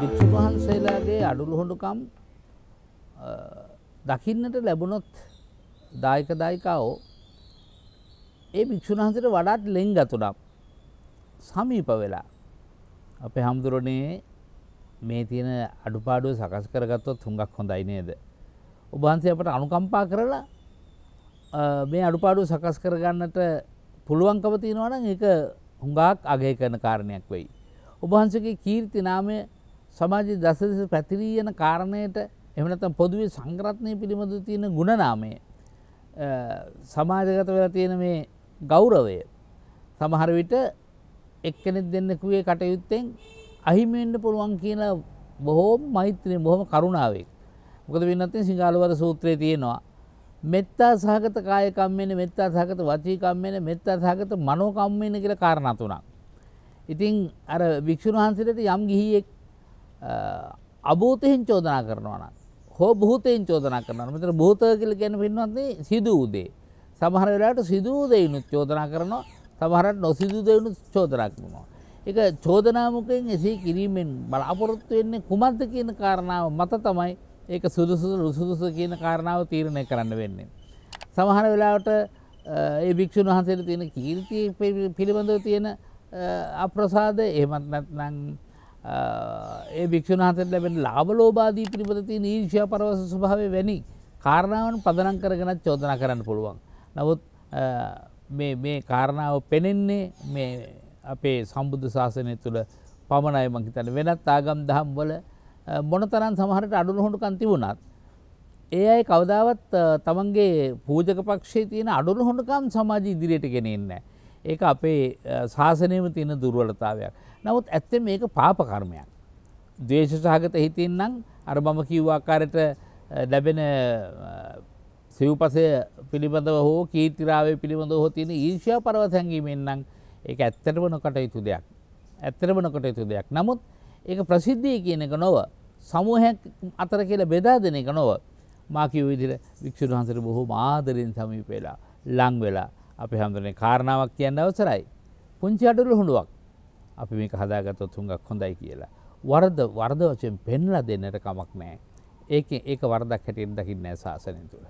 භික්ෂු වහන්සේලාගේ අඩුළුහොඩුකම් දකින්නට ලැබුණොත් දායකදායිකාවෝ ඒ භික්‍ෂුණහන්සට වඩාත් ලෙං ගතුනම් සමීප වෙලා අපේ හමුදුරනේ මේ තියෙන අඩුපාඩුව සකස් කරගත්තොත් තුන්ගක් හොඳයි නේද. ඔබහන්සේ අපට අනුකම්පා කරලා මේ අඩුපාඩු සකස් කරගන්නට පුළුවන්කම තියෙනවනම් ඒක හුඟාක් අගේ කරන කාරණයක් වෙයි. ඔබහන්සගේ කීර්ති නාමය සමාජ දසදෙස පැතිරීයන කාරණයට එමනතම් පොදුවේ සංග්‍රත්නය පිළිබඳ තියෙන ගුණනාමය සමාජගත වෙලා තියෙන මේ ගෞරවය සමහර විට එක්කෙනෙක් දෙන්නෙකුේ කටයුත්තෙන් අහිමෙන්ට පුළුවන් කියන බොහෝ මෛත්‍රී බොහොම කරුණාවක් මොකද වෙන්නත්තේ සිංහලවර සූත්‍රය තියෙනවා මෙත්තා සහගත කායකම්මෙන මෙත්තා සහගත වචීකම්මෙන මෙත්තා සහගත මනෝකම්මෙන කියලා කාරණා තුනක්. ඉතින් අර භික්ෂුන් වහන්සේට යම් ගිහියෙක් අභූතයෙන් චෝදනා කරනවා නම් හෝ භූතයෙන් චෝදනා කරනවා. මෙතන භූත කියලා කියන්නේ පින්වත්නි සිදු උදේ. සමහර වෙලාවට සිදු උදේිනුත් චෝදනා කරනවා. සමහරට නොසිදු දෙවිනුත් චෝදනා කරනවා. ඒක චෝදනාමුකෙන් එසේ කිරීමෙන් බලාපොරොත්තු වෙන්නේ කුමක්ද කියන කාරණාව මත තමයි ඒක සුදුසුද නුසුදුසු කියන කාරණාව තීරණය කරන්න වෙන්නේ. සමහර වෙලාවට ඒ භික්‍ෂූන් වහන්සේට තියෙන කීර්ති පිළිබඳව තියෙන අප්‍රසාද එහමත් නැත්නං ඒ භික්‍ෂූන් වහන්සට ලැබෙන ලාබ ලෝබාදී පිළිබඳ තියෙන ඊර්ෂ්‍යා පරවස ස්වභාවය වැනි කාරණාවන් පදනම් කරගෙනත් චෝදනා කරන්න පුළුවන්. නමුත් මේ කාරණාව පෙනෙන්නේ මේ අපේ සම්බුද්ධ ශාසනය තුළ පමණයි මංහිතන වෙනත් ආගම් දහම් වල මොනතරන් සමහරට අඩුණු හොඩුකන් තිබුණත්. ඒ අයි කවදාවත් තමන්ගේ පූජක පක්ෂේ තියෙන අඩුණු හොඩුකම් සමාජ ඉදිරියට ගෙනෙන්න. ඒක අපේ ශාසනයම තියෙන දුර්වලතාවයක්. නමුත් ඇත්තේ මේක පාපකර්මයක්. දේශසාගත හිතින්නම් අර මම කිව්වාකාරයට ලැබෙන සිව්පසය පිළිබඳව හෝ කීතිරාවේ පිළිබඳව හෝ තියෙන ඊර්ෂ්‍යා පරව සැඟීමෙන්න්නම් ඒ ඇත්තටම නොකටයුතු දෙයක්. ඇත්තරම නොකටයුතු දෙයක්. නමුත් ඒක ප්‍රසිද්ධිය කියන එක නොව සමූහැක් අතර කියලා බෙදා දෙන එක නොව මාකිව විදිර වික්ෂුන් වහන්සට බොහෝ මාදරින් සමීප වෙලා ලං වෙලා අපි හඳුරන කාරණාවක් කියන්න අවසරයි. පුංචි අඩුරු හුණුවක් අපි මේක හදාගතොත් හුඟක් හොඳයි කියලා. වරද වර්ද වචයෙන් පෙන්ලා දෙන්නට කමක් නෑ. ඒක ඒක වරදක් හැටියට දකින්න නෑ ශාසනය තුළ.